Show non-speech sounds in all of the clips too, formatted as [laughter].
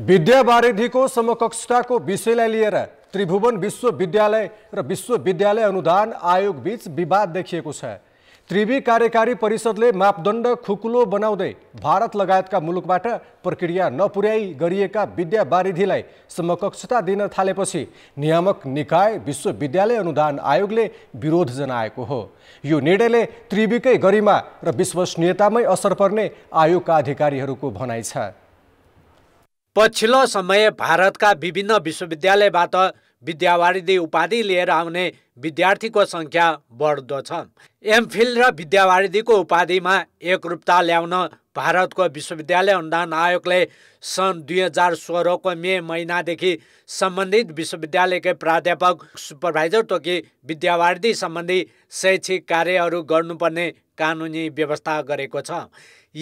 विद्यावारिधिको समकक्षताको विषयलाई लिएर त्रिभुवन विश्वविद्यालय र विश्वविद्यालय अनुदान आयोगबीच विवाद देखिएको छ त्रिवी कार्यकारी परिषदले मापदण्ड खुकुलो बनाउँदै भारत लगायतका मुलुकबाट प्रक्रिया नपुर्याई गरिएका विद्यावारिधिलाई समकक्षता दिन थालेपछि नियामक निकाय विश्वविद्यालय अनुदान आयोगले विरोध जनाएको हो यो निर्णयले त्रिवीकै गरिमा र विश्वसनीयतामै असर पर्ने आयोगका अधिकारीहरूको भनाइ छ पछिल्लो समय भारतका विभिन्न विश्वविद्यालयबाट विद्यावारिधि उपाधि लिएर आउने विद्यार्थीको सङ्ख्या बढ्दो छ एमफिल र विद्यावारिधिको उपाधिमा एकरूपता ल्याउन भारतको विश्वविद्यालय अनुदान आयोगले सन् दुई हजार सोह्रको मे महिनादेखि सम्बन्धित विश्वविद्यालयकै प्राध्यापक सुपरभाइजर तोकी विद्यावारिधि सम्बन्धी शैक्षिक कार्यहरू गर्नुपर्ने कानुनी व्यवस्था गरेको छ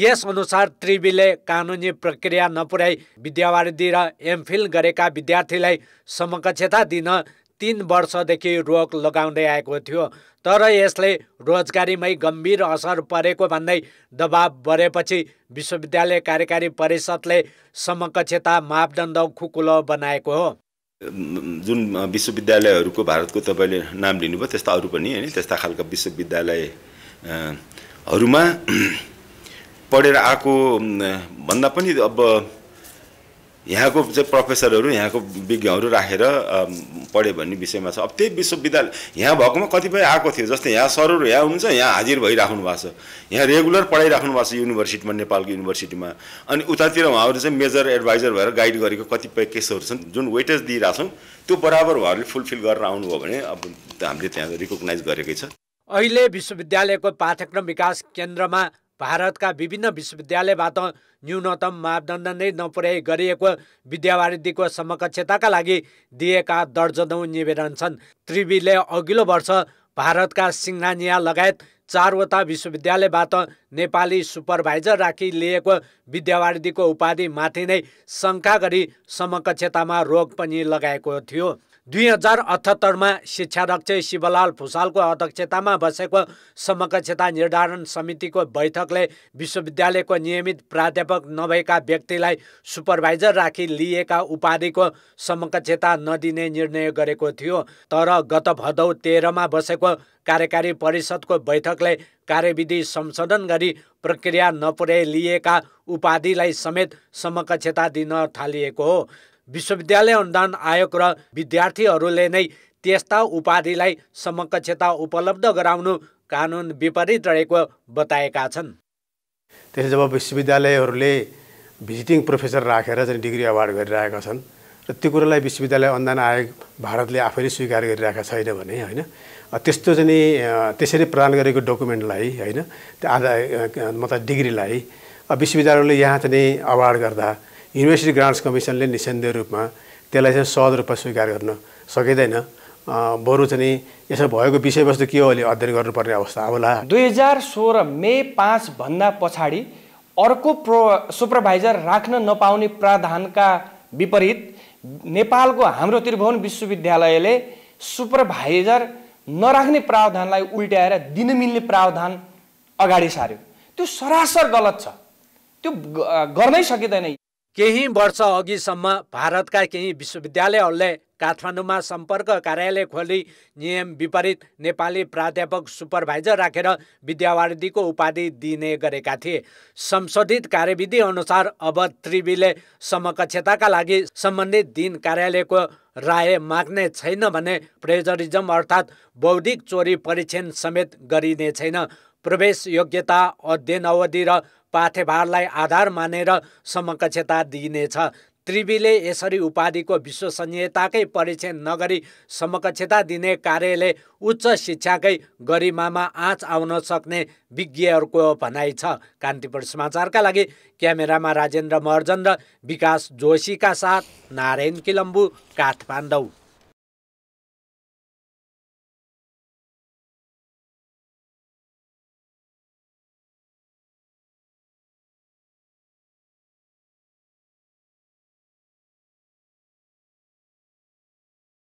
यसअनुसार त्रिवीले कानुनी प्रक्रिया नपुर्याई विद्यावारिधि र एमफिल गरेका विद्यार्थीलाई समकक्षता दिन तिन वर्षदेखि रोक लगाउँदै आएको थियो तर यसले रोजगारीमै गम्भीर असर परेको भन्दै दबाब बढेपछि विश्वविद्यालय कार्यकारी परिषदले समकक्षता मापदण्ड खुकुलो बनाएको हो जुन विश्वविद्यालयहरूको भारतको तपाईँले नाम लिनुभयो त्यस्ता अरू पनि होइन त्यस्ता खालका विश्वविद्यालय हरूमा [clears throat] पढेर आएको भन्दा पनि अब यहाँको चाहिँ प्रोफेसरहरू यहाँको विज्ञहरू राखेर पढ्यो भन्ने विषयमा छ अब त्यही विश्वविद्यालय यहाँ भएकोमा कतिपय आएको थियो जस्तै यहाँ सरहरू यहाँ हुनुहुन्छ यहाँ हाजिर भइराख्नु भएको छ यहाँ रेगुलर पढाइराख्नु भएको छ युनिभर्सिटीमा नेपालको युनिभर्सिटीमा अनि उतातिर उहाँहरू चाहिँ मेजर एडभाइजर भएर गाइड गरेको कतिपय केसहरू छन् जुन वेटेज दिइरहेछौँ त्यो बराबर उहाँहरूले फुलफिल गरेर आउनुभयो भने अब हामीले त्यहाँ रिकगनाइज गरेकै छ अहिले विश्वविद्यालयको पाठ्यक्रम विकास केन्द्रमा भारतका विभिन्न विश्वविद्यालयबाट न्यूनतम मापदण्ड नै नपुर्याइ गरिएको विद्यावारिधिको समकक्षताका लागि दिएका दर्जनौ निवेदन छन् त्रिवीले अघिल्लो वर्ष भारतका सिङ्घानिया लगायत चारवटा विश्वविद्यालयबाट नेपाली सुपरभाइजर राखी लिएको विद्यावारिधिको उपाधिमाथि नै शङ्का गरी समकक्षतामा रोक पनि लगाएको थियो दुई हजार अठहत्तरमा शिक्षाध्यक्ष शिवलाल भुषालको अध्यक्षतामा बसेको समकक्षता निर्धारण समितिको बैठकले विश्वविद्यालयको नियमित प्राध्यापक नभएका व्यक्तिलाई सुपरभाइजर राखी लिएका उपाधिको समकक्षता नदिने निर्णय गरेको थियो तर गत भदौ तेह्रमा बसेको कार्यकारी परिषदको बैठकले कार्यविधि संशोधन गरी प्रक्रिया लिएका उपाधिलाई समेत समकक्षता दिन थालिएको हो विश्वविद्यालय अनुदान आयोग र विद्यार्थीहरूले नै त्यस्ता उपाधिलाई समकक्षता उपलब्ध गराउनु कानुन विपरीत रहेको बताएका छन् त्यसै जब विश्वविद्यालयहरूले भिजिटिङ प्रोफेसर राखेर चाहिँ डिग्री अवार्ड गरिरहेका छन् र त्यो कुरालाई विश्वविद्यालय अनुदान आयोग भारतले आफैले स्वीकार गरिरहेका छैन भने होइन त्यस्तो चाहिँ त्यसरी प्रदान गरेको डकुमेन्टलाई होइन त्यो आधा मतलब डिग्रीलाई विश्वविद्यालयले यहाँ चाहिँ अवार्ड गर्दा युनिभर्सिटी ग्रान्ट्स कमिसनले निसन्देह रूपमा त्यसलाई चाहिँ सहज रूपमा स्वीकार गर्न सकिँदैन बरु चाहिँ यसो भएको विषयवस्तु के हो अहिले अध्ययन गर्नुपर्ने अवस्था होला दुई हजार सोह्र मे पाँचभन्दा पछाडि अर्को प्रो सुपरभाइजर राख्न नपाउने प्रावधानका विपरीत नेपालको हाम्रो त्रिभुवन विश्वविद्यालयले सुपरभाइजर नराख्ने प्रावधानलाई उल्ट्याएर दिन मिल्ने प्रावधान अगाडि सार्यो त्यो सरासर गलत छ त्यो गर्नै सकिँदैन केही वर्ष अघिसम्म भारतका केही विश्वविद्यालयहरूले काठमाडौँमा सम्पर्क कार्यालय खोली नियम विपरीत नेपाली प्राध्यापक सुपरभाइजर राखेर रा उपाधि दिने गरेका थिए संशोधित कार्यविधि अनुसार अब त्रिवीले समकक्षताका लागि सम्बन्धित दिन कार्यालयको राय माग्ने छैन भने प्लेजरिजम अर्थात् बौद्धिक चोरी परीक्षण समेत गरिने छैन प्रवेश योग्यता अध्ययन अवधि र पाथेभारलाई आधार मानेर समकक्षता दिइनेछ त्रिवीले यसरी उपाधिको विश्वसनीयताकै परीक्षण नगरी समकक्षता दिने कार्यले उच्च शिक्षाकै गरिमामा आँच आउन सक्ने विज्ञहरूको भनाइ छ कान्तिपुर समाचारका लागि क्यामेरामा राजेन्द्र महर्जन र विकास जोशीका साथ नारायण किलम्बु काठमाडौँ